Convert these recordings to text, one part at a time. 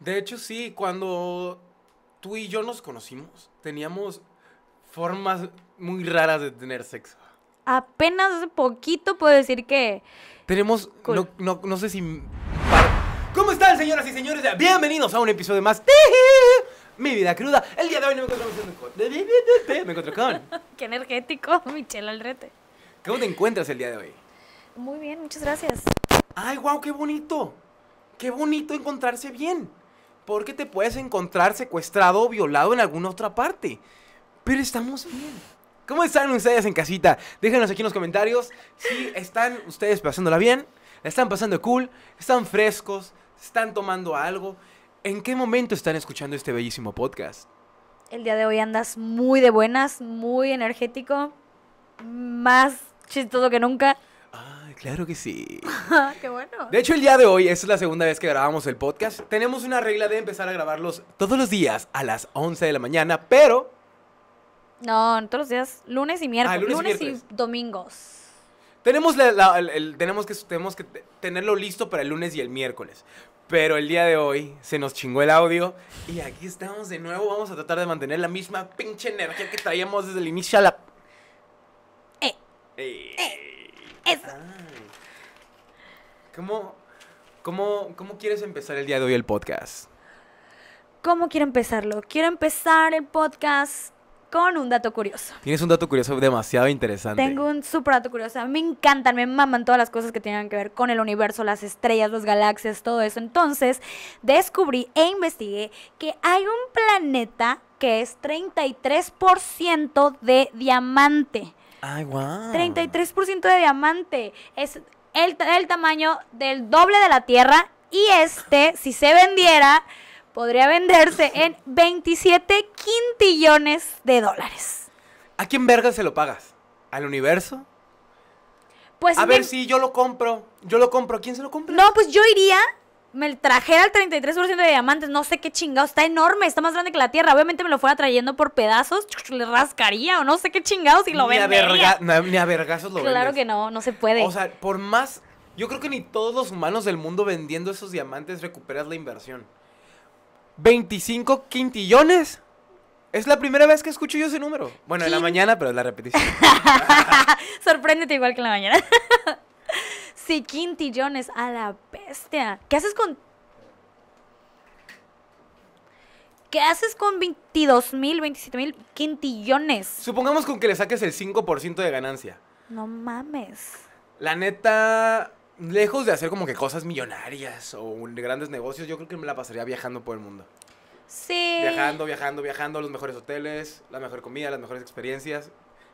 De hecho, sí, cuando tú y yo nos conocimos, teníamos formas muy raras de tener sexo. Apenas hace poquito puedo decir que... Tenemos, no, sé si... ¿Cómo están, señoras y señores? Bienvenidos a un episodio más de Mi Vida Cruda. El día de hoy no me encuentro con... Me encuentro con... Qué energético, Michelle Alrete. ¿Cómo te encuentras el día de hoy? Muy bien, muchas gracias. ¡Ay, wow, qué bonito! ¡Qué bonito encontrarse bien! porque te puedes encontrar secuestrado o violado en alguna otra parte. Pero estamos bien. ¿Cómo están ustedes en casita? Déjenos aquí en los comentarios si están ustedes pasándola bien, la están pasando cool, están frescos, están tomando algo. ¿En qué momento están escuchando este bellísimo podcast? El día de hoy andas muy de buenas, muy energético, más chistoso que nunca. Claro que sí. Qué bueno. De hecho, el día de hoy, es la segunda vez que grabamos el podcast. Tenemos una regla de empezar a grabarlos todos los días a las 11 de la mañana, pero. No, todos los días, lunes y miércoles. Ah, lunes, y, domingos. Tenemos, tenemos, que, tenemos que tenerlo listo para el lunes y el miércoles. Pero el día de hoy se nos chingó el audio y aquí estamos de nuevo. Vamos a tratar de mantener la misma pinche energía que traíamos desde el inicio a la. ¡Eh! ¡Eh! eh. Eso. Ah. ¿Cómo, cómo, cómo quieres empezar el día de hoy el podcast? ¿Cómo quiero empezarlo? Quiero empezar el podcast con un dato curioso. Tienes un dato curioso demasiado interesante. Tengo un súper dato curioso. me encantan, me maman todas las cosas que tienen que ver con el universo, las estrellas, las galaxias, todo eso. Entonces, descubrí e investigué que hay un planeta que es 33% de diamante. Ay, wow. 33% de diamante. Es el, tamaño del doble de la Tierra y este, si se vendiera, podría venderse en 27 quintillones de dólares. ¿A quién verga se lo pagas? ¿Al universo? Pues a ver si yo lo compro. Yo lo compro. ¿Quién se lo compra? No, pues yo iría me trajera el 33% de diamantes, no sé qué chingado, está enorme, está más grande que la Tierra. Obviamente me lo fuera trayendo por pedazos, le rascaría o no sé qué chingados si lo ni ni a vergazos lo Claro que no, no se puede. O sea, por más, yo creo que ni todos los humanos del mundo vendiendo esos diamantes recuperas la inversión. 25 quintillones. Es la primera vez que escucho yo ese número. Bueno, en la mañana, pero es la repetición. Sorpréndete igual que en la mañana. sí, quintillones, a la ¿Qué haces con... ¿Qué haces con 22 mil, 27 mil quintillones? Supongamos con que le saques el 5% de ganancia. No mames. La neta, lejos de hacer como que cosas millonarias o grandes negocios, yo creo que me la pasaría viajando por el mundo. Sí. Viajando, viajando, viajando los mejores hoteles, la mejor comida, las mejores experiencias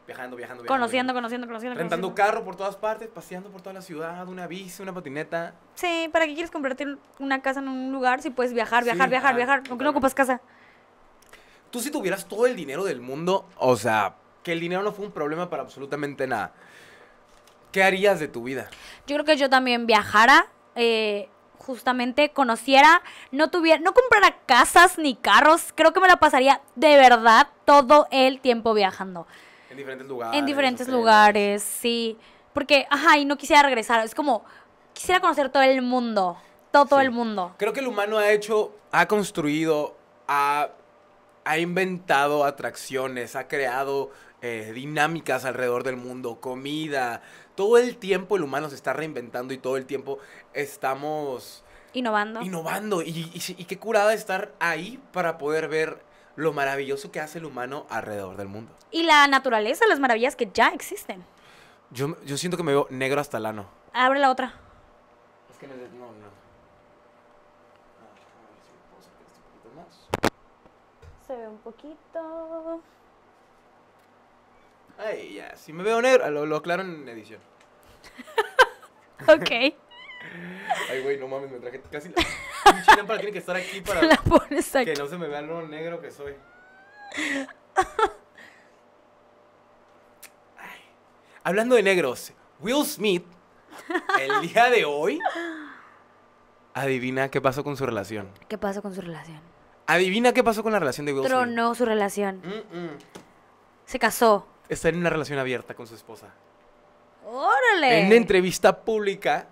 viajando, viajando, viajando. Conociendo, conociendo, conociendo. Rentando carro por todas partes, paseando por toda la ciudad, una bici, una patineta. Sí, ¿para qué quieres comprarte una casa en un lugar si puedes viajar, viajar, viajar, ah, viajar? ¿Por qué no ocupas casa? Tú si tuvieras todo el dinero del mundo, o sea, que el dinero no fue un problema para absolutamente nada, ¿qué harías de tu vida? Yo creo que yo también viajara, eh, justamente conociera, no tuviera, no comprara casas ni carros, creo que me la pasaría de verdad todo el tiempo viajando. En diferentes lugares. En diferentes lugares, sí. Porque, ajá, y no quisiera regresar. Es como, quisiera conocer todo el mundo. Todo, el mundo. Creo que el humano ha hecho, ha construido, ha, inventado atracciones, ha creado eh, dinámicas alrededor del mundo, comida. Todo el tiempo el humano se está reinventando y todo el tiempo estamos... Innovando. Innovando. Y, y qué curada estar ahí para poder ver lo maravilloso que hace el humano alrededor del mundo. Y la naturaleza, las maravillas que ya existen. Yo, yo siento que me veo negro hasta el ano. Abre la otra. Es que no, no. Ah, Se ve un poquito. Ay, ya, si me veo negro, lo, lo aclaro en edición. ok. Ay, güey, no mames, me traje casi la... tiene que estar aquí para que no se me vea lo negro que soy. Hablando de negros, Will Smith, el día de hoy, adivina qué pasó con su relación. ¿Qué pasó con su relación? Adivina qué pasó con la relación de Will Smith. Tronó su relación. Se casó. Está en una relación abierta con su esposa. ¡Órale! En una entrevista pública,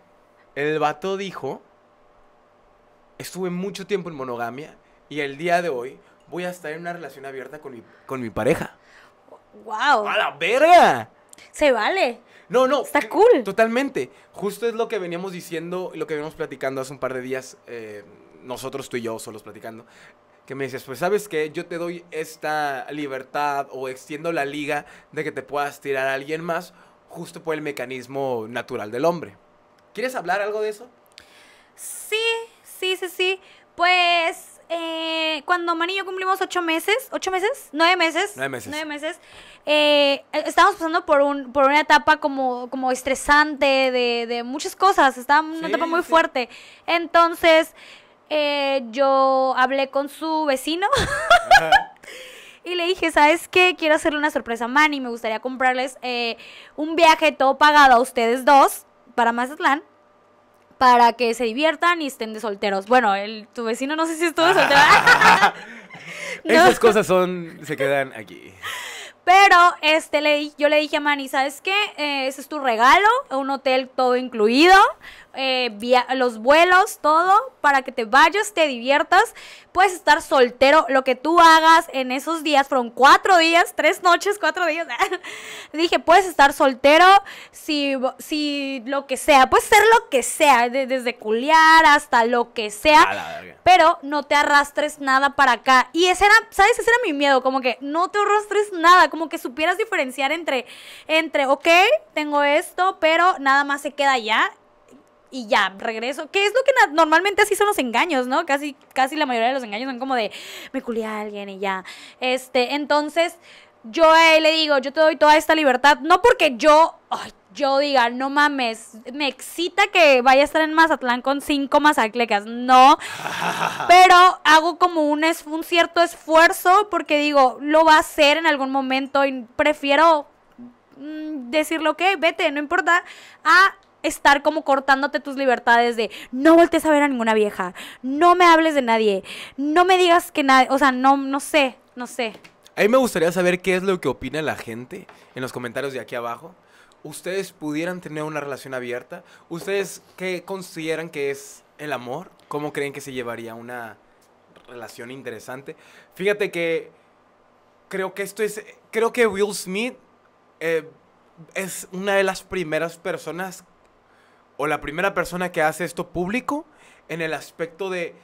el vato dijo estuve mucho tiempo en monogamia y el día de hoy voy a estar en una relación abierta con mi, pareja. ¡Wow! ¡A la verga! Se vale. No, no. Está cool. Totalmente. Justo es lo que veníamos diciendo, y lo que veníamos platicando hace un par de días, eh, nosotros tú y yo solos platicando, que me dices, pues sabes que yo te doy esta libertad o extiendo la liga de que te puedas tirar a alguien más justo por el mecanismo natural del hombre. ¿Quieres hablar algo de eso? Sí, sí, sí, Pues eh, cuando Mani y yo cumplimos ocho meses, ocho meses, nueve meses, nueve meses, nueve eh, e, estábamos pasando por, un, por una etapa como, como estresante de, muchas cosas, estaba una etapa muy fuerte. Entonces eh, yo hablé con su vecino y le dije, ¿sabes qué? Quiero hacerle una sorpresa a Manny, me gustaría comprarles un viaje todo pagado a ustedes dos para Mazatlán para que se diviertan y estén de solteros. Bueno, el, tu vecino no sé si estuvo soltero. Esas cosas son, se quedan aquí. Pero este, le, yo le dije a Manny, ¿sabes qué? Eh, ese es tu regalo, un hotel todo incluido, eh, los vuelos, todo, para que te vayas, te diviertas. Puedes estar soltero, lo que tú hagas en esos días, fueron cuatro días, tres noches, cuatro días. Dije, puedes estar soltero, si, si lo que sea, puedes ser lo que sea, desde culiar hasta lo que sea, pero no te arrastres nada para acá. Y ese era, ¿sabes? Ese era mi miedo, como que no te arrastres nada, como que supieras diferenciar entre, entre, ok, tengo esto, pero nada más se queda allá y ya, regreso. Que es lo que normalmente así son los engaños, ¿no? Casi, casi la mayoría de los engaños son como de me culé a alguien y ya. Este, entonces, yo a él le digo, yo te doy toda esta libertad. No porque yo. yo diga, no mames, me excita que vaya a estar en Mazatlán con cinco mazaclecas. No. Pero hago como un, es, un cierto esfuerzo porque digo, lo va a hacer en algún momento y prefiero mm, decirlo que vete, no importa, a estar como cortándote tus libertades de no voltees a ver a ninguna vieja, no me hables de nadie, no me digas que nadie, o sea, no, no sé, no sé. A mí me gustaría saber qué es lo que opina la gente en los comentarios de aquí abajo. ¿Ustedes pudieran tener una relación abierta? ¿Ustedes qué consideran que es el amor? ¿Cómo creen que se llevaría una relación interesante? Fíjate que creo que esto es, creo que Will Smith eh, es una de las primeras personas o la primera persona que hace esto público en el aspecto de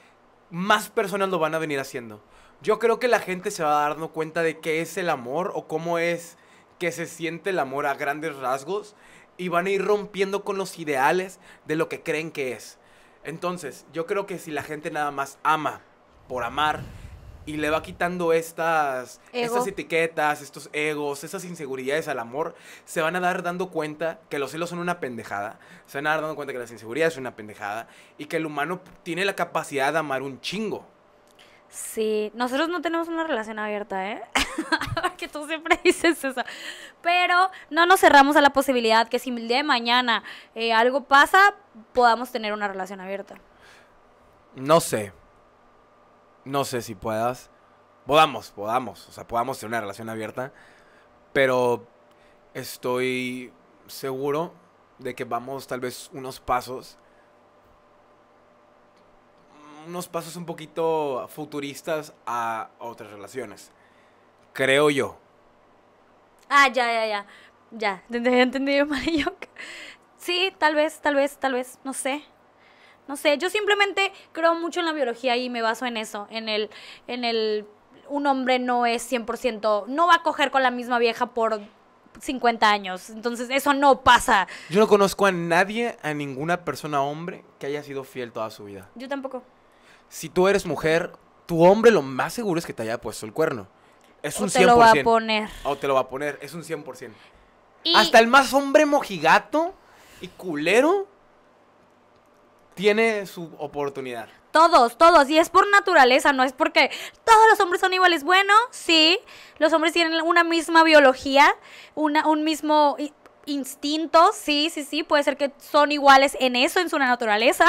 más personas lo van a venir haciendo. Yo creo que la gente se va a dar cuenta de qué es el amor o cómo es que se siente el amor a grandes rasgos y van a ir rompiendo con los ideales de lo que creen que es. Entonces, yo creo que si la gente nada más ama por amar, y le va quitando estas, estas etiquetas, estos egos, esas inseguridades al amor, se van a dar dando cuenta que los celos son una pendejada, se van a dar dando cuenta que las inseguridades son una pendejada y que el humano tiene la capacidad de amar un chingo. Sí, nosotros no tenemos una relación abierta, ¿eh? que tú siempre dices eso. Pero no nos cerramos a la posibilidad que si el día de mañana eh, algo pasa, podamos tener una relación abierta. No sé, no sé si puedas, podamos, podamos, o sea, podamos tener una relación abierta, pero estoy seguro de que vamos tal vez unos pasos, unos pasos un poquito futuristas a otras relaciones, creo yo. Ah, ya, ya, ya, ya, entendí, entendido mal yo. Sí, tal vez, tal vez, tal vez, no sé. No sé, yo simplemente creo mucho en la biología y me baso en eso, en el, en el, un hombre no es 100%, no va a coger con la misma vieja por 50 años. Entonces, eso no pasa. Yo no conozco a nadie, a ninguna persona hombre que haya sido fiel toda su vida. Yo tampoco. Si tú eres mujer, tu hombre lo más seguro es que te haya puesto el cuerno. Es o un te lo va a poner. O te lo va a poner, es un 100%. Hasta el más hombre mojigato y culero tiene su oportunidad. Todos, todos. Y es por naturaleza, no es porque todos los hombres son iguales. Bueno, sí, los hombres tienen una misma biología, una, un mismo instinto, sí, sí, sí, puede ser que son iguales en eso, en su naturaleza.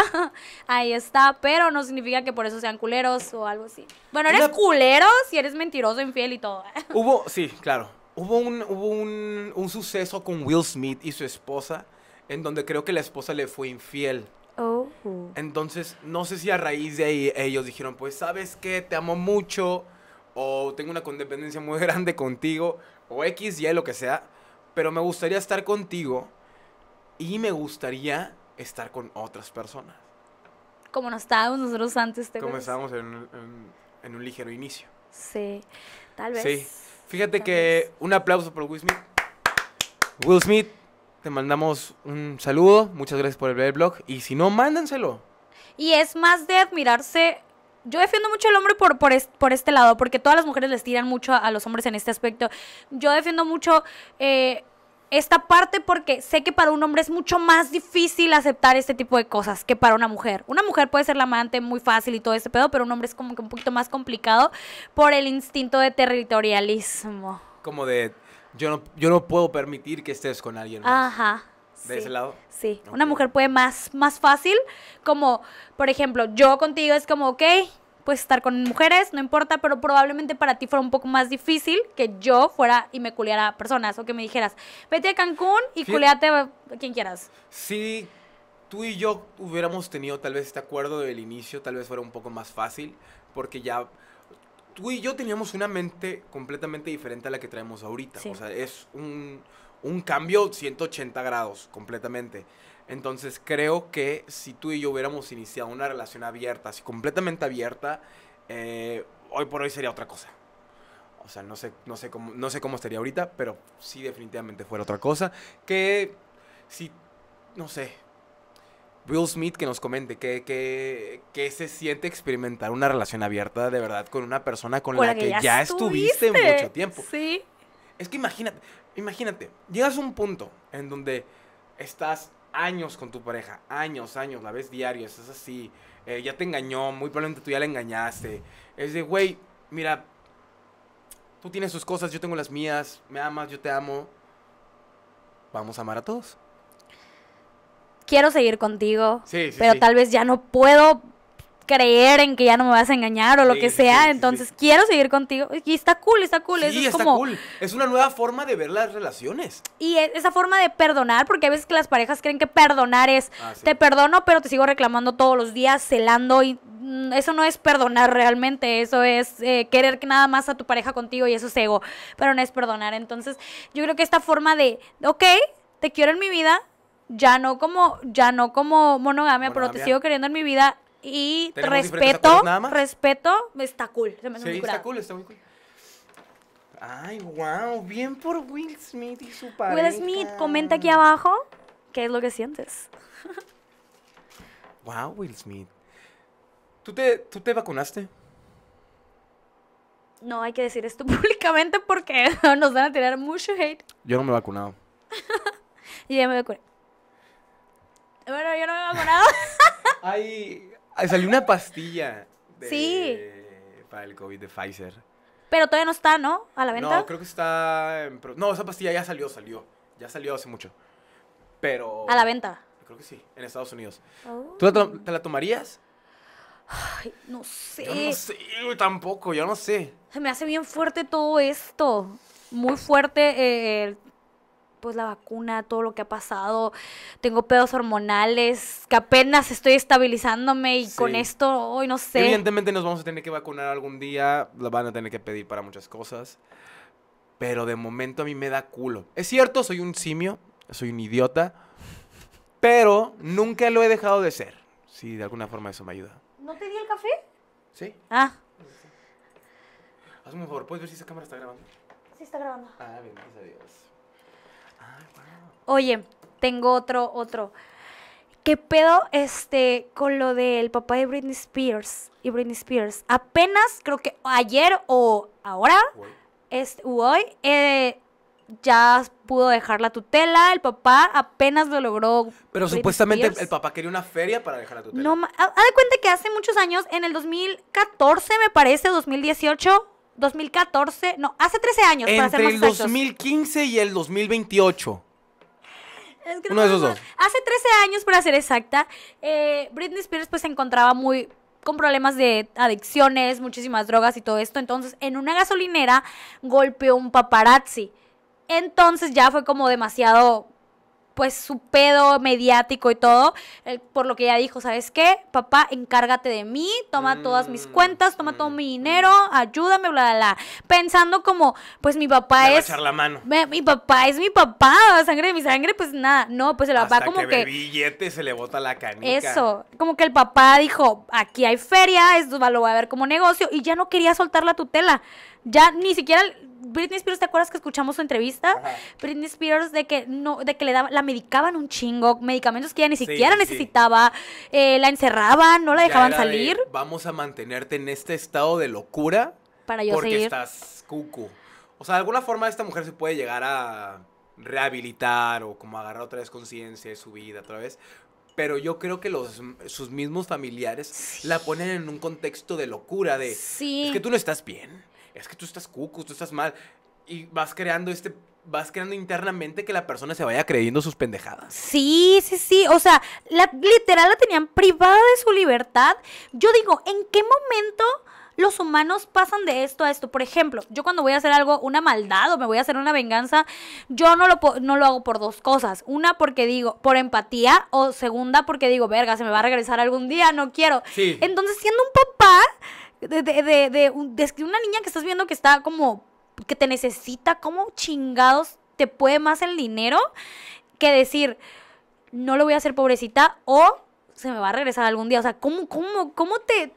Ahí está, pero no significa que por eso sean culeros o algo así. Bueno, eres culero si eres mentiroso, infiel y todo. Hubo, sí, claro. Hubo un, hubo un, un suceso con Will Smith y su esposa, en donde creo que la esposa le fue infiel. Oh. Entonces, no sé si a raíz de ahí ellos dijeron, pues, ¿sabes qué? Te amo mucho, o tengo una condependencia muy grande contigo, o X, Y, lo que sea, pero me gustaría estar contigo y me gustaría estar con otras personas. Como no estábamos nosotros antes. ¿te Como estábamos en, un ligero inicio. Sí, tal vez. Sí. Fíjate que un aplauso por Will Smith. Will Smith, te mandamos un saludo, muchas gracias por el blog y si no, mándenselo. Y es más de admirarse yo defiendo mucho al hombre por, por, este lado, porque todas las mujeres les tiran mucho a, los hombres en este aspecto. Yo defiendo mucho eh, esta parte porque sé que para un hombre es mucho más difícil aceptar este tipo de cosas que para una mujer. Una mujer puede ser la amante muy fácil y todo ese pedo, pero un hombre es como que un poquito más complicado por el instinto de territorialismo. Como de yo no, yo no puedo permitir que estés con alguien Ajá. ¿De ese lado? Sí. Una mujer puede más, más fácil, como, por ejemplo, yo contigo es como, ok, pues estar con mujeres, no importa, pero probablemente para ti fuera un poco más difícil que yo fuera y me culiara a personas o que me dijeras, vete a Cancún y culiate a quien quieras. Sí, tú y yo hubiéramos tenido tal vez este acuerdo del inicio, tal vez fuera un poco más fácil, porque ya tú y yo teníamos una mente completamente diferente a la que traemos ahorita. O sea, es un, cambio 180 grados completamente. Entonces creo que si tú y yo hubiéramos iniciado una relación abierta, así completamente abierta, eh, hoy por hoy sería otra cosa. O sea, no sé, no sé cómo, no sé cómo estaría ahorita, pero sí definitivamente fuera otra cosa. Que si, no sé, Will Smith que nos comente que se siente experimentar una relación abierta de verdad con una persona con, la, que, ya, estuviste. mucho tiempo. Sí. Es que imagínate, imagínate, llegas a un punto en donde estás años con tu pareja, años, años, la ves diarios, es así, eh, ya te engañó, muy probablemente tú ya la engañaste. Es de, güey, mira, tú tienes tus cosas, yo tengo las mías, me amas, yo te amo. Vamos a amar a todos quiero seguir contigo, sí, pero tal vez ya no puedo creer en que ya no me vas a engañar o lo que sea, entonces quiero seguir contigo. Y está cool, está cool. es está cool. Es una nueva forma de ver las relaciones. Y e, esa forma de perdonar, porque a veces que las parejas creen que perdonar es, ah, te perdono, pero te sigo reclamando todos los días, celando y mm, eso no es perdonar realmente, eso es eh, querer querer nada más a tu pareja contigo y eso es ego, pero no es perdonar. Entonces, yo creo que esta forma de, ok, te quiero en mi vida, ya no como, ya no como monogamia, pero te sigo queriendo en mi vida y respeto, respeto, está cool. me sí, está cool, está muy cool. Ay, wow, bien por Will Smith y su padre. Will Smith, comenta aquí abajo qué es lo que sientes. wow, Will Smith. ¿Tú te, ¿Tú te vacunaste? No hay que decir esto públicamente porque nos van a tirar mucho hate. Yo no me he vacunado. Y ya me vacuné. Bueno, yo no me he vacunado. Ay, salió una pastilla. sí. Para el COVID de Pfizer. Pero todavía no está, ¿no? A la venta. No, creo que está. En, no, esa pastilla ya salió, salió. Ya salió hace mucho. Pero. A la venta. Creo que sí, en Estados Unidos. Oh. ¿Tú te, la tomarías? Ay, no sé. no sé, tampoco, yo no sé. Se me hace bien fuerte todo esto. Muy fuerte eh, el pues la vacuna, todo lo que ha pasado, tengo pedos hormonales, que apenas estoy estabilizándome y con esto, hoy no sé. Evidentemente nos vamos a tener que vacunar algún día, Lo van a tener que pedir para muchas cosas, pero de momento a mí me da culo. Es cierto, soy un simio, soy un idiota, pero nunca lo he dejado de ser. Si de alguna forma eso me ayuda. ¿No te di el café? Sí. Ah. Hazme un favor, ¿puedes ver si esa cámara está grabando? Sí, está grabando. Ah, bien, gracias a Dios. Oye, tengo otro, otro. ¿Qué pedo este con lo del papá de Britney Spears y Britney Spears? Apenas, creo que ayer o ahora, hoy. hoy, eh, ya pudo dejar la tutela. El papá apenas lo logró. Pero supuestamente el, papá quería una feria para dejar la tutela. No, haz de cuenta que hace muchos años, en el 2014 me parece, 2018, 2014, no, hace 13 años. Entre para ser más el 2015 y el 2028. Es que no de esos dos. Hace 13 años, para ser exacta, eh, Britney Spears pues se encontraba muy con problemas de adicciones, muchísimas drogas y todo esto. Entonces, en una gasolinera golpeó un paparazzi. Entonces ya fue como demasiado pues su pedo mediático y todo, por lo que ella dijo, ¿sabes qué? Papá, encárgate de mí, toma todas mis mm, cuentas, toma mm, todo mi mm. dinero, ayúdame, bla, bla, bla. Pensando como, pues mi papá me es... Va a echar la mano. mi papá es mi papá, sangre de mi sangre, pues nada, no, pues el papá como que... que... billete se le bota la canica. Eso, como que el papá dijo, aquí hay feria, esto lo voy a ver como negocio, y ya no quería soltar la tutela. Ya ni siquiera Britney Spears, ¿te acuerdas que escuchamos su entrevista? Britney Spears de que no, de que le daban, la medicaban un chingo, medicamentos que ella ni siquiera necesitaba, eh, la encerraban, no la dejaban salir. vamos a mantenerte en este estado de locura. Para yo porque estás cucu. O sea, de alguna forma esta mujer se puede llegar a rehabilitar o como agarrar otra vez conciencia de su vida otra vez. Pero yo creo que los, sus mismos familiares la ponen en un contexto de locura, de... que tú no estás bien es que tú estás cucus, tú estás mal. Y vas creando este vas creando internamente que la persona se vaya creyendo sus pendejadas. Sí, sí, sí. O sea, la, literal la tenían privada de su libertad. Yo digo, ¿en qué momento los humanos pasan de esto a esto? Por ejemplo, yo cuando voy a hacer algo, una maldad o me voy a hacer una venganza, yo no lo, no lo hago por dos cosas. Una, porque digo, por empatía. O segunda, porque digo, verga, se me va a regresar algún día, no quiero. Entonces, siendo un papá de, de, de, una niña que estás viendo que está como, que te necesita, ¿cómo chingados te puede más el dinero que decir, no lo voy a hacer pobrecita o se me va a regresar algún día? O sea, ¿cómo, cómo, cómo te,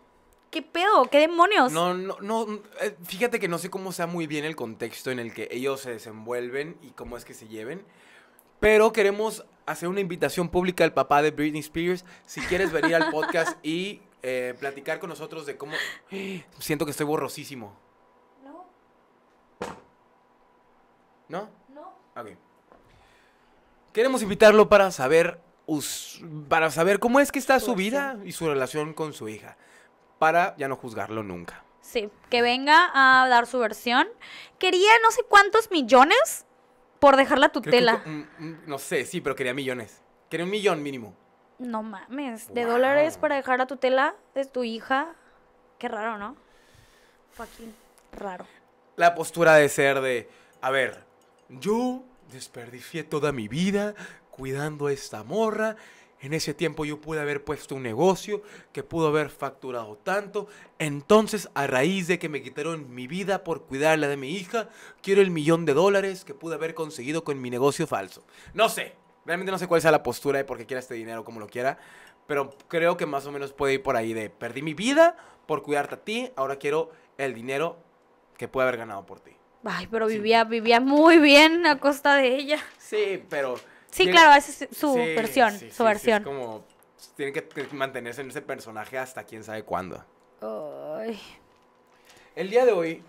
¿Qué pedo? ¿Qué demonios? No, no, no. Eh, fíjate que no sé cómo sea muy bien el contexto en el que ellos se desenvuelven y cómo es que se lleven. Pero queremos hacer una invitación pública al papá de Britney Spears. Si quieres venir al podcast y eh, platicar con nosotros de cómo... Siento que estoy borrosísimo. No. ¿No? No. Ok. Queremos invitarlo para saber, para saber cómo es que está su pues vida y su relación con su hija, para ya no juzgarlo nunca. Sí, que venga a dar su versión. Quería no sé cuántos millones por dejar la tutela. no sé, sí, pero quería millones. Quería un millón mínimo. No mames, de dólares para dejar a tu tela de tu hija. Qué raro, ¿no? Fucking raro. La postura de ser de, a ver, yo desperdicié toda mi vida cuidando a esta morra. En ese tiempo yo pude haber puesto un negocio que pudo haber facturado tanto. Entonces, a raíz de que me quitaron mi vida por cuidarla de mi hija, quiero el millón de dólares que pude haber conseguido con mi negocio falso. No sé, Realmente no sé cuál sea la postura y por qué quiera este dinero, como lo quiera. Pero creo que más o menos puede ir por ahí de perdí mi vida por cuidarte a ti, ahora quiero el dinero que puede haber ganado por ti. Ay, pero vivía, vivía muy bien a costa de ella. Sí, pero. Sí, claro, esa es su versión. su versión. es como. Tiene que mantenerse en ese personaje hasta quién sabe cuándo. El día de hoy.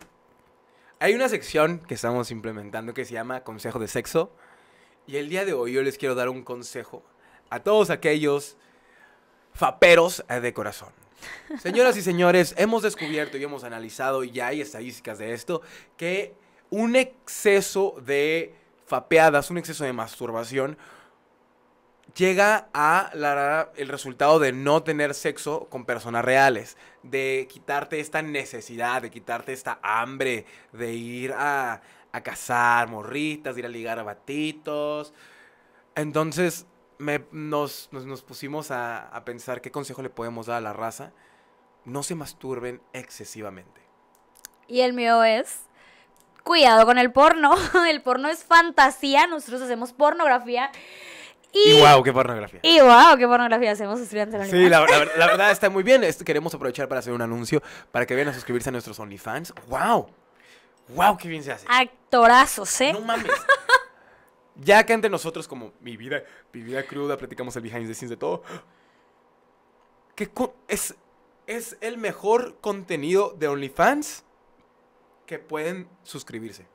Hay una sección que estamos implementando que se llama Consejo de Sexo y el día de hoy yo les quiero dar un consejo a todos aquellos faperos eh, de corazón. Señoras y señores, hemos descubierto y hemos analizado, y ya hay estadísticas de esto, que un exceso de fapeadas, un exceso de masturbación, llega a la, el resultado de no tener sexo con personas reales, de quitarte esta necesidad, de quitarte esta hambre, de ir a, a cazar morritas, ir a ligar a batitos. Entonces nos, pusimos a, pensar qué consejo le podemos dar a la raza. No se masturben excesivamente. Y el mío es cuidado con el porno. El porno es fantasía. Nosotros hacemos pornografía. Y, wow, qué pornografía. Y wow, qué pornografía hacemos estudiantes la Sí, la, verdad está muy bien. queremos aprovechar para hacer un anuncio para que vayan a suscribirse a nuestros OnlyFans. ¡Wow! wow, qué bien se hace. Actorazos, ¿eh? No mames. ya que ante nosotros, como mi vida, vida cruda, platicamos el behind the scenes de todo. es, es el mejor contenido de OnlyFans que pueden suscribirse.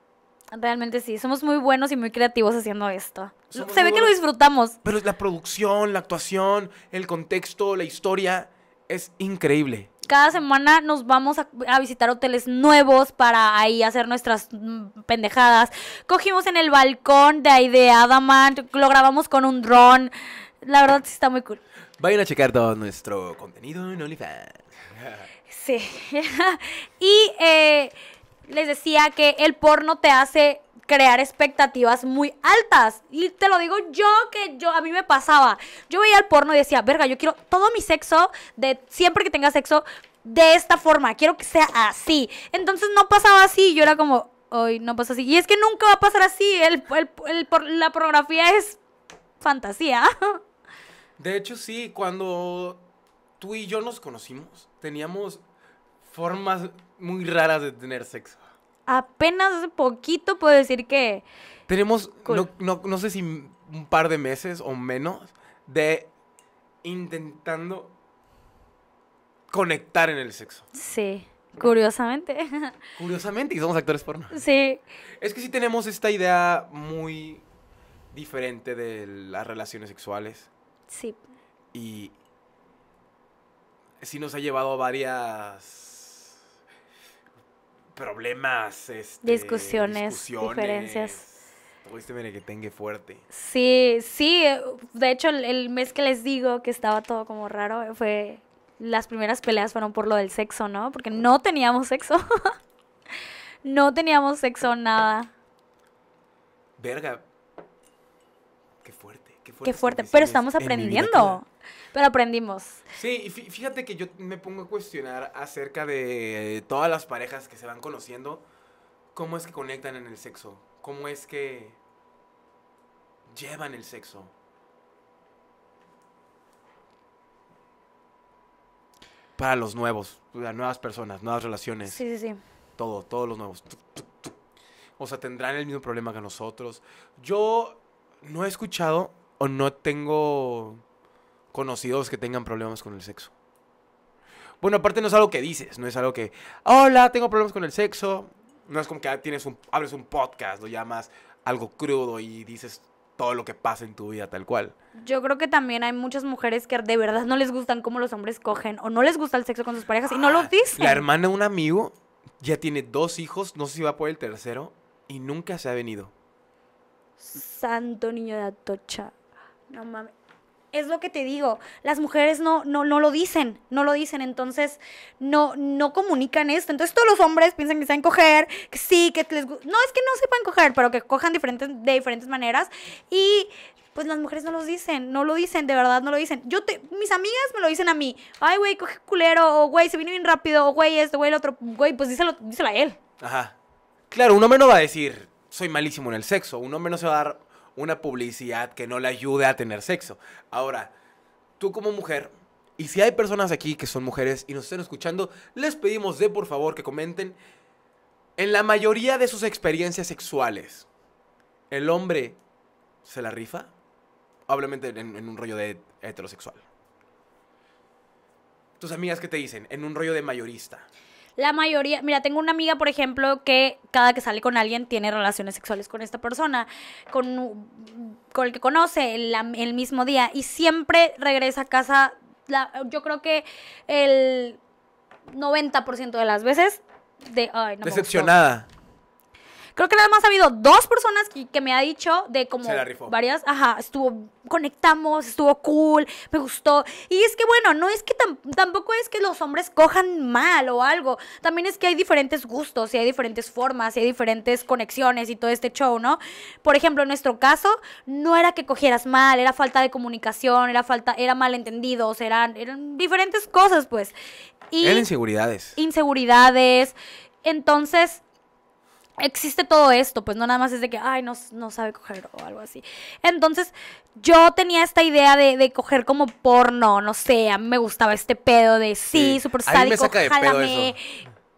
Realmente sí, somos muy buenos y muy creativos haciendo esto. Se ve que lo disfrutamos. Pero la producción, la actuación, el contexto, la historia, es increíble cada semana nos vamos a, visitar hoteles nuevos para ahí hacer nuestras mm, pendejadas. Cogimos en el balcón de ahí de Adamant, lo grabamos con un dron. La verdad está muy cool. Vayan a checar todo nuestro contenido en OnlyFans. Sí. y eh, les decía que el porno te hace crear expectativas muy altas. Y te lo digo yo que yo a mí me pasaba. Yo veía el porno y decía, verga, yo quiero todo mi sexo de siempre que tenga sexo de esta forma. Quiero que sea así. Entonces no pasaba así. Yo era como, hoy no pasa así. Y es que nunca va a pasar así. la pornografía es fantasía. De hecho, sí, cuando tú y yo nos conocimos, teníamos formas muy raras de tener sexo apenas hace poquito puedo decir que... Tenemos, no, no sé si un par de meses o menos de intentando conectar en el sexo. Sí. Curiosamente. Curiosamente, y somos actores porno. Sí. Es que sí tenemos esta idea muy diferente de las relaciones sexuales. Sí. Y sí nos ha llevado a varias problemas, este, discusiones, diferencias. Este tenga fuerte. Sí, sí. De hecho, el mes que les digo que estaba todo como raro fue. Las primeras peleas fueron por lo del sexo, ¿no? Porque no teníamos sexo. no teníamos sexo, nada. Verga. Qué fuerte, qué fuerte. Qué fuerte, pero estamos aprendiendo pero aprendimos. Sí, y fíjate que yo me pongo a cuestionar acerca de todas las parejas que se van conociendo, cómo es que conectan en el sexo, cómo es que llevan el sexo. Para los nuevos, las nuevas personas, nuevas relaciones. Sí, sí, sí. Todo, todos los nuevos. O sea, tendrán el mismo problema que nosotros. Yo no he escuchado o no tengo conocidos que tengan problemas con el sexo. Bueno, aparte no es algo que dices, no es algo que, hola, tengo problemas con el sexo. No es como que ah, tienes un, abres un podcast, lo llamas algo crudo y dices todo lo que pasa en tu vida tal cual. Yo creo que también hay muchas mujeres que de verdad no les gustan cómo los hombres cogen o no les gusta el sexo con sus parejas y no lo ah, dicen. La hermana de un amigo ya tiene dos hijos, no sé si va por el tercero, y nunca se ha venido. Santo niño de Atocha. No mames es lo que te digo, las mujeres no, no, no lo dicen, no lo dicen, entonces no, no comunican esto. Entonces todos los hombres piensan que saben coger, que sí, que les No, es que no sepan coger, pero que cojan diferentes, de diferentes maneras. Y pues las mujeres no lo dicen, no lo dicen, de verdad no lo dicen. Yo te, mis amigas me lo dicen a mí, ay, güey, coge culero, o güey, se viene bien rápido, o güey, esto, güey, el otro, güey, pues díselo, díselo a él. Ajá. Claro, un hombre no va a decir, soy malísimo en el sexo, un hombre no se va a dar una publicidad que no le ayude a tener sexo. Ahora, tú como mujer, y si hay personas aquí que son mujeres y nos estén escuchando, les pedimos de por favor que comenten en la mayoría de sus experiencias sexuales. ¿El hombre se la rifa? Obviamente en, un rollo de heterosexual. Tus amigas qué te dicen, en un rollo de mayorista. La mayoría, mira, tengo una amiga, por ejemplo, que cada que sale con alguien tiene relaciones sexuales con esta persona, con, con el que conoce el, mismo día y siempre regresa a casa. La, yo creo que el 90% de las veces de... Decepcionada. Creo que nada más ha habido dos personas que, me ha dicho de como varias, ajá, estuvo, conectamos, estuvo cool, me gustó. Y es que bueno, no es que tampoco es que los hombres cojan mal o algo. También es que hay diferentes gustos y hay diferentes formas y hay diferentes conexiones y todo este show, ¿no? Por ejemplo, en nuestro caso, no era que cogieras mal, era falta de comunicación, era falta, era malentendidos, eran, eran diferentes cosas, pues. eran inseguridades. Inseguridades. Entonces, existe todo esto, pues no nada más es de que, ay, no, no sabe coger o algo así. Entonces, yo tenía esta idea de, coger como porno, no sé, a mí me gustaba este pedo de sí, sí. súper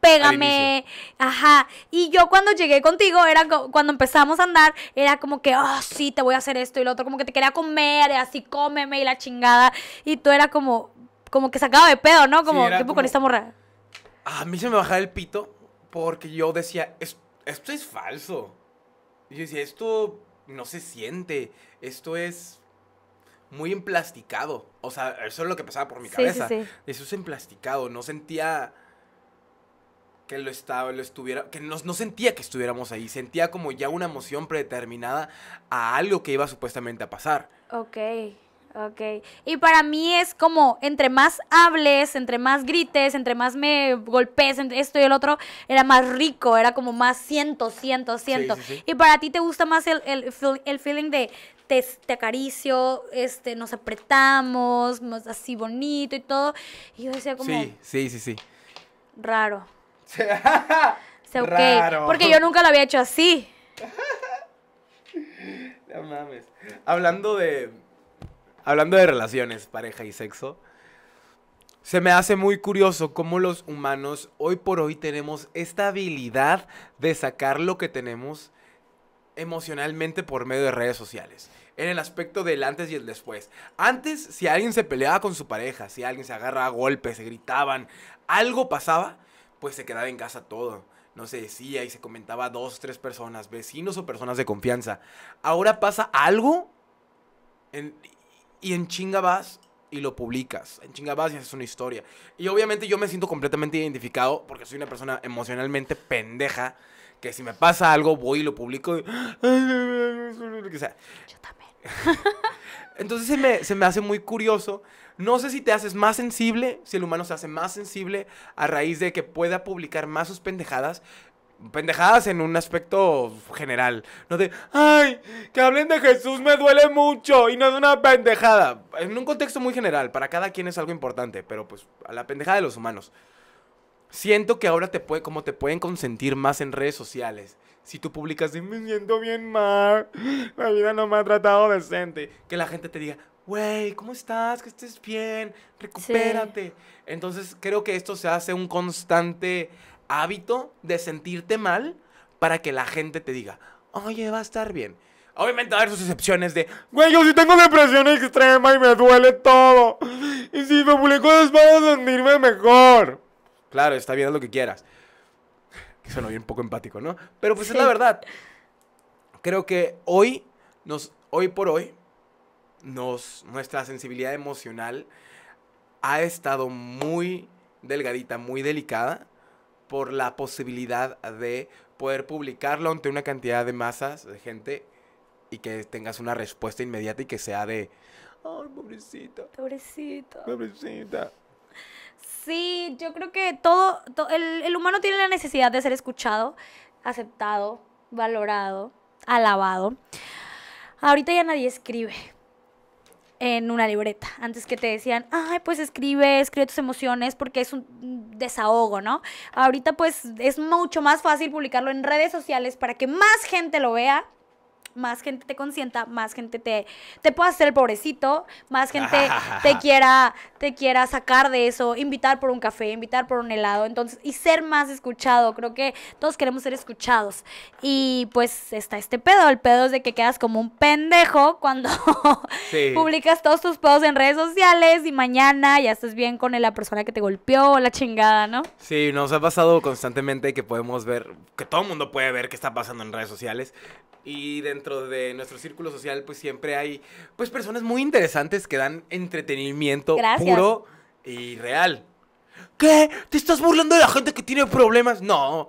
Pégame, ajá. Y yo cuando llegué contigo, era cuando empezamos a andar, era como que, oh, sí, te voy a hacer esto y lo otro, como que te quería comer, así cómeme y la chingada. Y tú era como, como que sacaba de pedo, ¿no? Como, ¿Qué tipo con esta morra? A mí se me bajaba el pito porque yo decía, Esto esto es falso. Y yo decía, esto no se siente, esto es muy emplasticado. O sea, eso es lo que pasaba por mi cabeza. Eso es emplasticado, no sentía que lo estaba, lo estuviera, que no, no sentía que estuviéramos ahí, sentía como ya una emoción predeterminada a algo que iba supuestamente a pasar. Ok. Ok, y para mí es como, entre más hables, entre más grites, entre más me golpes, entre esto y el otro, era más rico, era como más siento, siento, siento. Y para ti te gusta más el, feeling de te, acaricio, este, nos apretamos, más así bonito y todo. Y yo decía como... Sí, sí, sí, sí. Raro. Porque yo nunca lo había hecho así. no mames. Hablando de hablando de relaciones, pareja y sexo, se me hace muy curioso cómo los humanos hoy por hoy tenemos esta habilidad de sacar lo que tenemos emocionalmente por medio de redes sociales. En el aspecto del antes y el después. Antes, si alguien se peleaba con su pareja, si alguien se agarraba a golpes, se gritaban, algo pasaba, pues se quedaba en casa todo. No se decía y se comentaba a dos, tres personas, vecinos o personas de confianza. Ahora pasa algo en, y en chinga vas y lo publicas. En chinga vas y haces una historia. Y obviamente yo me siento completamente identificado porque soy una persona emocionalmente pendeja que si me pasa algo voy y lo publico. yo también. Entonces se me, se me hace muy curioso. No sé si te haces más sensible, si el humano se hace más sensible a raíz de que pueda publicar más sus pendejadas pendejadas en un aspecto general. No de, ay, que hablen de Jesús me duele mucho y no de una pendejada. En un contexto muy general, para cada quien es algo importante, pero pues a la pendejada de los humanos. Siento que ahora te puede, como te pueden consentir más en redes sociales. Si tú publicas, me siento bien mal, la vida no me ha tratado decente. Que la gente te diga, wey, ¿cómo estás? Que estés bien, recupérate. Entonces creo que esto se hace un constante hábito de sentirte mal para que la gente te diga, oye, va a estar bien. Obviamente va a haber sus excepciones de, güey, yo sí tengo depresión extrema y me duele todo. Y si me publico para sentirme mejor. Claro, está bien, haz lo que quieras. Que suena bien poco empático, ¿no? Pero pues es la verdad. Creo que hoy, nos, hoy por hoy, nos, nuestra sensibilidad emocional ha estado muy delgadita, muy delicada por la posibilidad de poder publicarlo ante una cantidad de masas, de gente, y que tengas una respuesta inmediata y que sea de, ¡Ay, pobrecita. Pobrecita. Pobrecita. Sí, yo creo que todo, el humano tiene la necesidad de ser escuchado, aceptado, valorado, alabado. Ahorita ya nadie escribe en una libreta. Antes que te decían, ay, pues escribe, escribe tus emociones porque es un desahogo, ¿no? Ahorita pues es mucho más fácil publicarlo en redes sociales para que más gente lo vea más gente te consienta, más gente te, te pueda hacer el pobrecito, más gente te quiera, te quiera sacar de eso, invitar por un café, invitar por un helado, entonces, y ser más escuchado. Creo que todos queremos ser escuchados. Y pues está este pedo. El pedo es de que quedas como un pendejo cuando publicas todos tus pedos en redes sociales y mañana ya estás bien con la persona que te golpeó la chingada, ¿no? Sí, nos ha pasado constantemente que podemos ver, que todo el mundo puede ver qué está pasando en redes sociales, y dentro de nuestro círculo social pues siempre hay pues personas muy interesantes que dan entretenimiento puro y real. ¿Qué? ¿Te estás burlando de la gente que tiene problemas? No.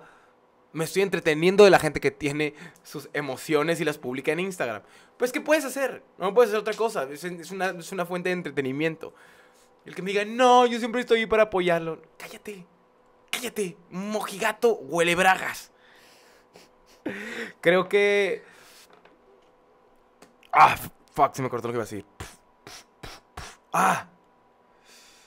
Me estoy entreteniendo de la gente que tiene sus emociones y las publica en Instagram. Pues, ¿qué puedes hacer? No puedes hacer otra cosa. Es, una, es una, fuente de entretenimiento. El que me diga, no, yo siempre estoy ahí para apoyarlo. Cállate. Cállate. Mojigato huele bragas. Creo que. Ah, fuck, se me cortó lo que iba a decir. Ah.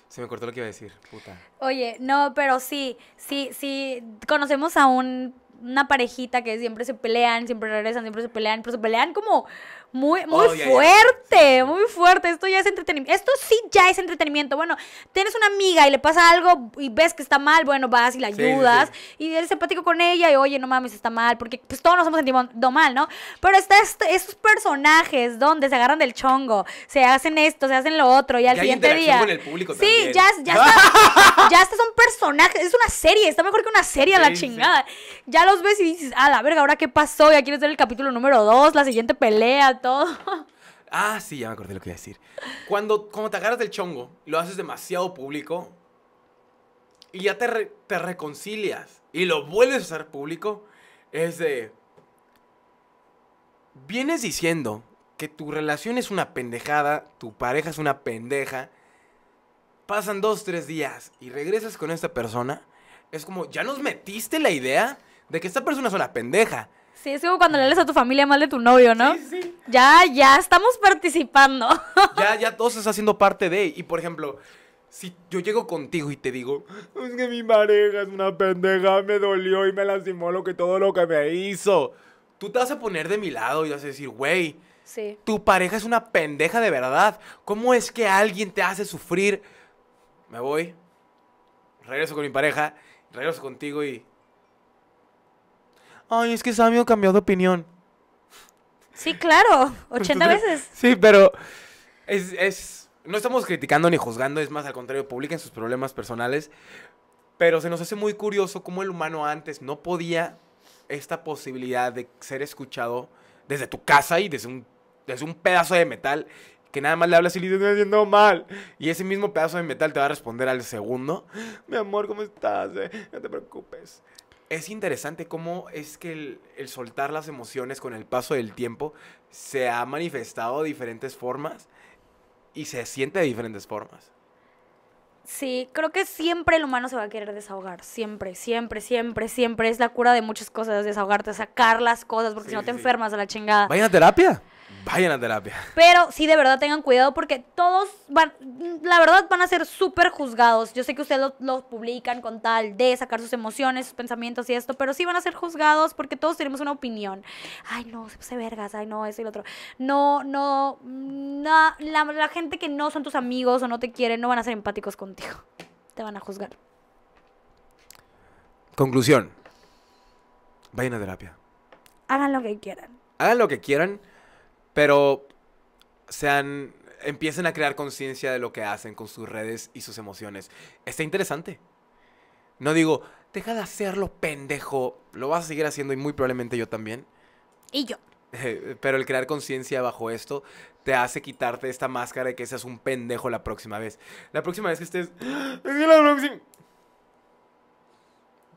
Se me cortó lo que iba a decir, puta. Oye, no, pero sí, sí, sí, conocemos a un una parejita que siempre se pelean, siempre regresan, siempre se pelean, pero se pelean como muy, muy oh, fuerte, muy fuerte. Esto ya es entretenimiento. Esto sí ya es entretenimiento. Bueno, tienes una amiga y le pasa algo y ves que está mal, bueno, vas y la ayudas y eres empático con ella y oye, no mames, está mal, porque pues todos nos hemos sentido mal, ¿no? Pero está estos personajes donde se agarran del chongo, se hacen esto, se hacen lo otro y al siguiente día... el público sí, ya, ya, está, ya estos son personajes, es una serie, está mejor que una serie la chingada. Ya los ves y dices, a la verga, ¿ahora qué pasó? Ya quieres ver el capítulo número 2, la siguiente pelea, todo. Ah, sí, ya me acordé lo que iba a decir. Cuando, como te agarras del chongo, y lo haces demasiado público y ya te, te reconcilias y lo vuelves a hacer público, es de... Vienes diciendo que tu relación es una pendejada, tu pareja es una pendeja, pasan dos, tres días y regresas con esta persona, es como, ya nos metiste la idea de que esta persona es una pendeja. Sí, es como cuando le hablas a tu familia mal de tu novio, ¿no? Sí, sí. Ya, ya estamos participando. Ya, ya todos estás haciendo parte de. Y por ejemplo, si yo llego contigo y te digo, es que mi pareja es una pendeja, me dolió y me lastimó lo que todo lo que me hizo. Tú te vas a poner de mi lado y vas a decir, güey, tu pareja es una pendeja de verdad. ¿Cómo es que alguien te hace sufrir? Me voy, regreso con mi pareja, regreso contigo y ay, es que Samio cambiado de opinión. Sí, claro, 80 veces. Sí, pero es, no estamos criticando ni juzgando, es más, al contrario, Publican sus problemas personales. Pero se nos hace muy curioso cómo el humano antes no podía esta posibilidad de ser escuchado desde tu casa y desde un, pedazo de metal que nada más le hablas y le estás haciendo mal. Y ese mismo pedazo de metal te va a responder al segundo. Mi amor, ¿cómo estás? No te preocupes es interesante cómo es que el, soltar las emociones con el paso del tiempo se ha manifestado de diferentes formas y se siente de diferentes formas. Sí, creo que siempre el humano se va a querer desahogar, siempre, siempre, siempre, siempre. Es la cura de muchas cosas, desahogarte, sacar las cosas, porque si no te enfermas a la chingada. Vaya a terapia. Vayan a terapia. Pero sí, de verdad tengan cuidado porque todos van, la verdad van a ser súper juzgados. Yo sé que ustedes los publican con tal de sacar sus emociones, sus pensamientos y esto, pero sí van a ser juzgados porque todos tenemos una opinión. Ay, no, se puse vergas, ay, no, eso y lo otro. No, no, la gente que no son tus amigos o no te quieren no van a ser empáticos contigo. Te van a juzgar. Conclusión. Vayan a terapia. Hagan lo que quieran. Hagan lo que quieran pero sean, empiecen a crear conciencia de lo que hacen con sus redes y sus emociones. Está interesante. No digo, deja de hacerlo, pendejo. Lo vas a seguir haciendo y muy probablemente yo también. Y yo. Pero el crear conciencia bajo esto te hace quitarte esta máscara de que seas un pendejo la próxima vez. La próxima vez que estés...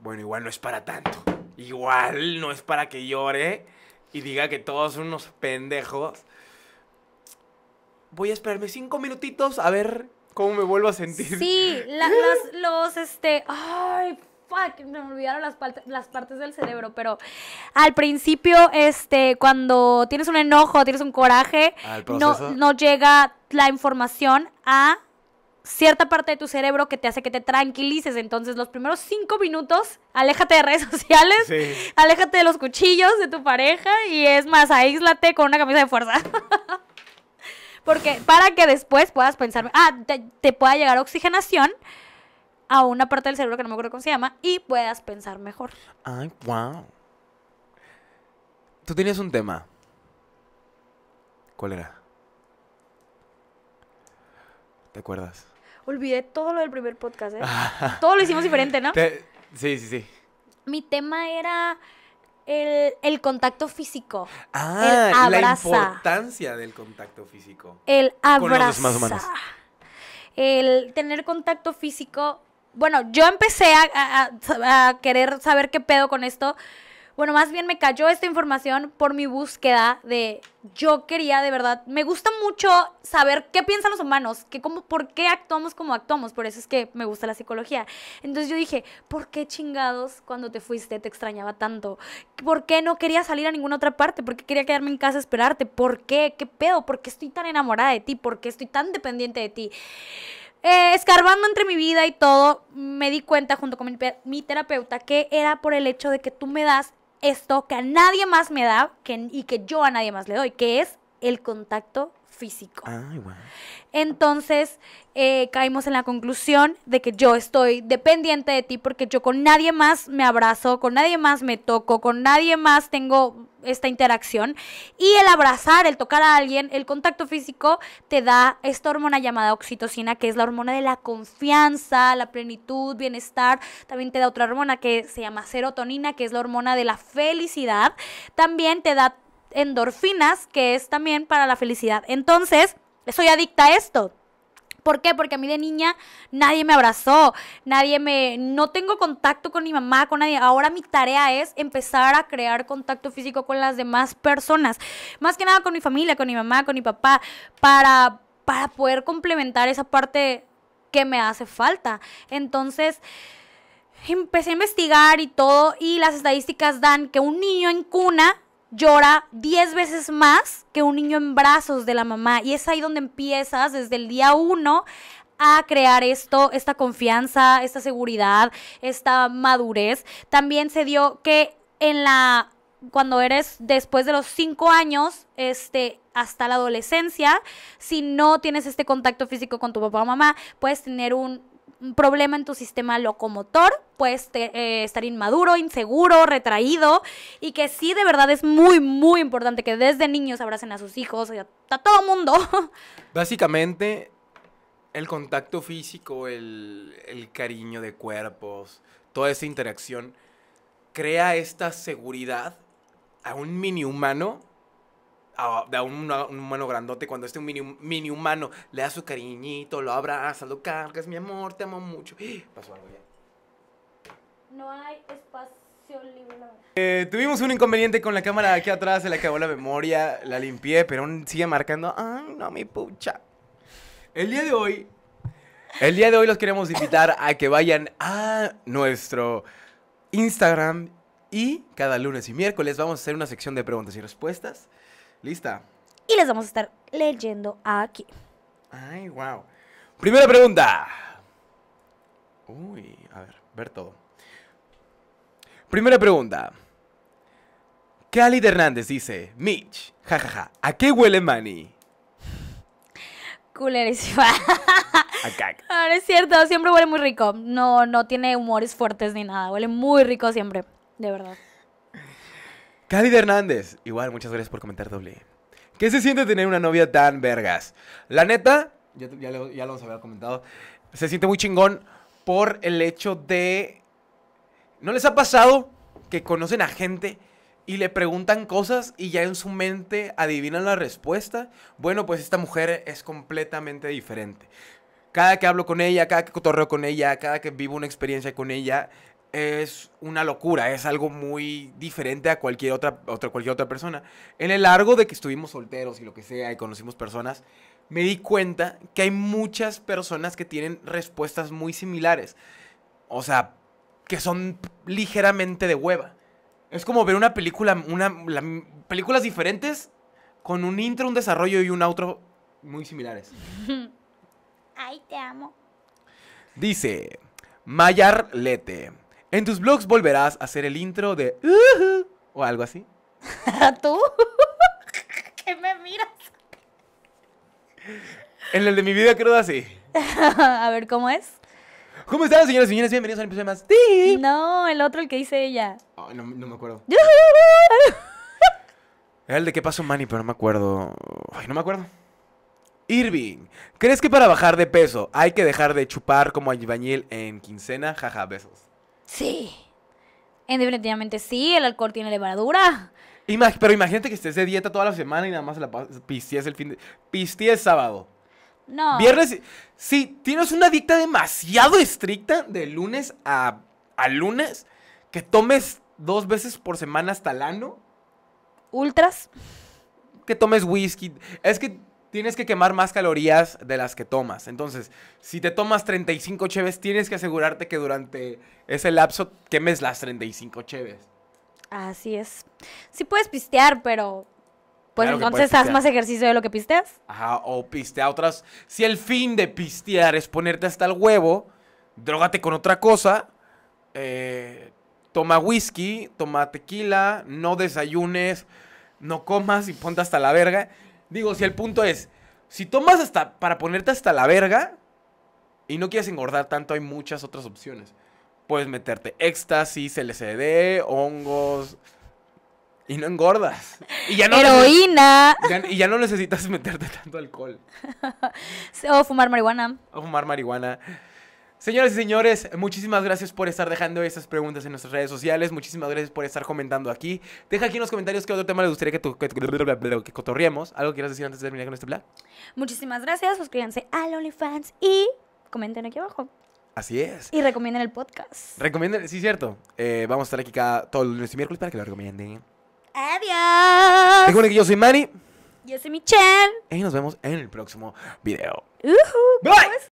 Bueno, igual no es para tanto. Igual no es para que llore y diga que todos son unos pendejos, voy a esperarme cinco minutitos a ver cómo me vuelvo a sentir. Sí, los, este, ay, fuck, me olvidaron las, las partes del cerebro, pero al principio, este, cuando tienes un enojo, tienes un coraje, no, no llega la información a cierta parte de tu cerebro que te hace que te tranquilices. Entonces, los primeros cinco minutos, aléjate de redes sociales, aléjate de los cuchillos de tu pareja y es más, aíslate con una camisa de fuerza. Porque para que después puedas pensar, ah, te, pueda llegar oxigenación a una parte del cerebro que no me acuerdo cómo se llama y puedas pensar mejor. Ay, wow. Tú tenías un tema. ¿Cuál era? ¿Te acuerdas? Olvidé todo lo del primer podcast, ¿eh? todo lo hicimos diferente, ¿no? Sí, sí, sí. Mi tema era el, contacto físico. Ah, la importancia del contacto físico. El abrazo. El tener contacto físico. Bueno, yo empecé a querer saber qué pedo con esto bueno, más bien me cayó esta información por mi búsqueda de yo quería de verdad, me gusta mucho saber qué piensan los humanos, por qué actuamos como actuamos, por eso es que me gusta la psicología. Entonces yo dije, ¿por qué chingados cuando te fuiste te extrañaba tanto? ¿Por qué no quería salir a ninguna otra parte? ¿Por qué quería quedarme en casa esperarte? ¿Por qué? ¿Qué pedo? ¿Por qué estoy tan enamorada de ti? ¿Por qué estoy tan dependiente de ti? Eh, escarbando entre mi vida y todo, me di cuenta junto con mi terapeuta que era por el hecho de que tú me das esto que a nadie más me da y que yo a nadie más le doy, que es el contacto físico. Entonces eh, caímos en la conclusión de que yo estoy dependiente de ti porque yo con nadie más me abrazo, con nadie más me toco, con nadie más tengo esta interacción. Y el abrazar, el tocar a alguien, el contacto físico te da esta hormona llamada oxitocina, que es la hormona de la confianza, la plenitud, bienestar. También te da otra hormona que se llama serotonina, que es la hormona de la felicidad. También te da endorfinas, que es también para la felicidad. Entonces, soy adicta a esto. ¿Por qué? Porque a mí de niña nadie me abrazó, nadie me... No tengo contacto con mi mamá, con nadie. Ahora mi tarea es empezar a crear contacto físico con las demás personas. Más que nada con mi familia, con mi mamá, con mi papá, para, para poder complementar esa parte que me hace falta. Entonces... Empecé a investigar y todo y las estadísticas dan que un niño en cuna llora 10 veces más que un niño en brazos de la mamá. Y es ahí donde empiezas desde el día uno a crear esto, esta confianza, esta seguridad, esta madurez. También se dio que en la cuando eres después de los cinco años, este, hasta la adolescencia, si no tienes este contacto físico con tu papá o mamá, puedes tener un un problema en tu sistema locomotor, puedes eh, estar inmaduro, inseguro, retraído y que sí de verdad es muy, muy importante que desde niños abracen a sus hijos, a todo mundo. Básicamente, el contacto físico, el, el cariño de cuerpos, toda esa interacción crea esta seguridad a un mini humano a, un, humano grandote, cuando este un mini, mini, humano le da su cariñito, lo abraza, lo cargas, mi amor, te amo mucho. Pasó algo ya. No hay espacio libre. Eh, tuvimos un inconveniente con la cámara aquí atrás, se le acabó la memoria, la limpié, pero sigue marcando. Ay, no, mi pucha. El día de hoy, el día de hoy los queremos invitar a que vayan a nuestro Instagram y cada lunes y miércoles vamos a hacer una sección de preguntas y respuestas Lista. Y les vamos a estar leyendo aquí. Ay, wow. Primera pregunta. Uy, a ver, ver todo. Primera pregunta. Cali Hernández dice, Mitch, jajaja, ¿a qué huele Manny? Culerísima. no, no es cierto, siempre huele muy rico. No, no tiene humores fuertes ni nada. Huele muy rico siempre, de verdad. Hernández, igual, muchas gracias por comentar doble. ¿Qué se siente tener una novia tan vergas? La neta, ya, lo, ya comentado, se siente muy chingón por el hecho de... ¿No les ha pasado que conocen a gente y le preguntan cosas y ya en su mente adivinan la respuesta? Bueno, pues esta mujer es completamente diferente. Cada que hablo con ella, cada que cotorreo con ella, cada que vivo una experiencia con ella, es una locura, es algo muy diferente a cualquier otra, cualquier otra persona. En el largo de que estuvimos solteros y lo que sea y conocimos personas, me di cuenta que hay muchas personas que tienen respuestas muy similares. O sea, que son ligeramente de hueva. Es como ver una película, una, películas diferentes con un intro, un desarrollo y un outro muy similares. Ay, te amo. Dice Mayar Lete. En tus blogs volverás a hacer el intro de o algo así. ¿Tú? ¿Qué me miras? En el de mi vida creo así. a ver, ¿cómo es? ¿Cómo están, señoras y señores? Bienvenidos a un episodio más. ¡Sí! No, el otro, el que hice ella. no, me acuerdo. Era el de qué pasó Manny, pero no me acuerdo. Ay, no me acuerdo. Irving, ¿crees que para bajar de peso hay que dejar de chupar como a albañil en quincena? Jaja, besos. Sí. Definitivamente sí, el alcohol tiene levadura. pero imagínate que estés de dieta toda la semana y nada más la es el fin de. Pistí el sábado. No. Viernes. Sí, tienes una dieta demasiado estricta de lunes a, a lunes, que tomes dos veces por semana hasta el ano. Ultras. Que tomes whisky. Es que tienes que quemar más calorías de las que tomas. Entonces, si te tomas 35 cheves, tienes que asegurarte que durante ese lapso quemes las 35 cheves. Así es. Sí puedes pistear, pero pues entonces haz más ejercicio de lo que pisteas. Ajá, o pistea otras. Si el fin de pistear es ponerte hasta el huevo, drógate con otra cosa, eh, toma whisky, toma tequila, no desayunes, no comas y ponte hasta la verga. Digo, si el punto es, si tomas hasta para ponerte hasta la verga y no quieres engordar tanto, hay muchas otras opciones. Puedes meterte éxtasis, LCD, hongos y no engordas. ya Heroína. y ya no necesitas meterte tanto alcohol. o fumar marihuana. O fumar marihuana. Señoras y señores, muchísimas gracias por estar dejando esas preguntas en nuestras redes sociales. Muchísimas gracias por estar comentando aquí. Deja aquí en los comentarios qué otro tema les gustaría que, tu, Algo que ¿Algo quieras decir antes de terminar con este plan? Muchísimas gracias. Suscríbanse a Fans y comenten aquí abajo. Así es. Y recomienden el podcast. Recomienden, sí, cierto. Eh, vamos a estar aquí cada, todos los lunes y miércoles para que lo recomienden. Adiós. que yo soy Manny. Yo soy Michelle. Y nos vemos en el próximo video. Bye. Pues.